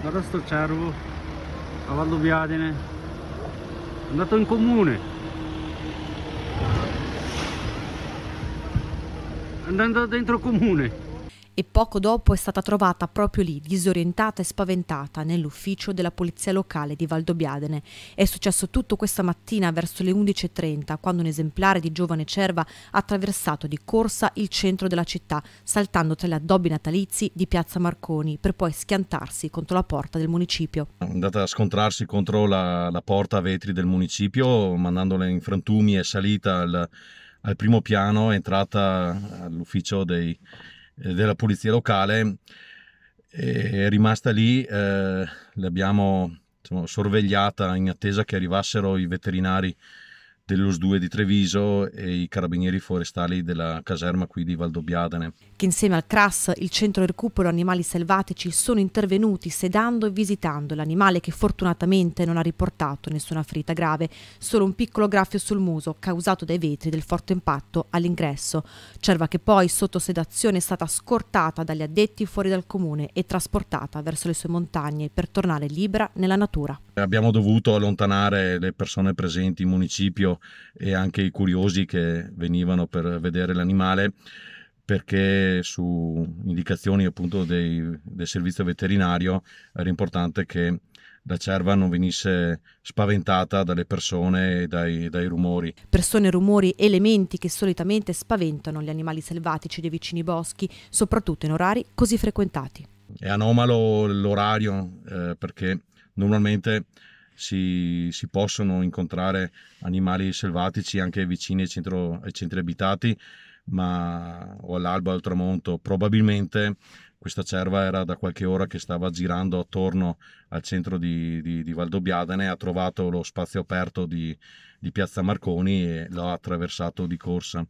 guarda sto cervo cavallo Valdobiadine è andato in comune andando dentro comune e poco dopo è stata trovata proprio lì, disorientata e spaventata, nell'ufficio della polizia locale di Valdobbiadene. È successo tutto questa mattina verso le 11.30, quando un esemplare di giovane cerva ha attraversato di corsa il centro della città, saltando tra gli addobbi natalizi di Piazza Marconi, per poi schiantarsi contro la porta del municipio. È andata a scontrarsi contro la, la porta a vetri del municipio, mandandola in frantumi, è salita al, al primo piano, è entrata all'ufficio dei eh, della polizia locale è rimasta lì, eh, l'abbiamo diciamo, sorvegliata in attesa che arrivassero i veterinari dell'US 2 di Treviso e i carabinieri forestali della caserma qui di Valdobbiadene. Che insieme al CRAS, il centro recupero animali selvatici, sono intervenuti sedando e visitando l'animale che fortunatamente non ha riportato nessuna ferita grave, solo un piccolo graffio sul muso causato dai vetri del forte impatto all'ingresso. Cerva che poi sotto sedazione è stata scortata dagli addetti fuori dal comune e trasportata verso le sue montagne per tornare libera nella natura. Abbiamo dovuto allontanare le persone presenti in municipio e anche i curiosi che venivano per vedere l'animale perché su indicazioni appunto dei, del servizio veterinario era importante che la cerva non venisse spaventata dalle persone e dai, dai, rumori. Persone, rumori, elementi che solitamente spaventano gli animali selvatici dei vicini boschi, soprattutto in orari così frequentati. È anomalo l'orario eh, perché normalmente si, si, possono incontrare animali selvatici anche vicini ai, centro, ai centri abitati, ma o all'alba o al tramonto. Probabilmente questa cerva era da qualche ora che stava girando attorno al centro di, di, di Valdobbiadene, ha trovato lo spazio aperto di, di Piazza Marconi e l'ha attraversato di corsa.